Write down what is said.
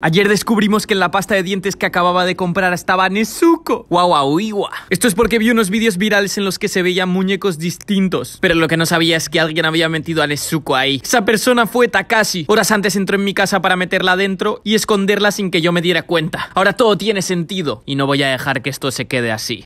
Ayer descubrimos que en la pasta de dientes que acababa de comprar estaba Nezuko. guau! Esto es porque vi unos vídeos virales en los que se veían muñecos distintos. Pero lo que no sabía es que alguien había metido a Nezuko ahí. Esa persona fue Takashi. Horas antes entró en mi casa para meterla dentro y esconderla sin que yo me diera cuenta. Ahora todo tiene sentido y no voy a dejar que esto se quede así.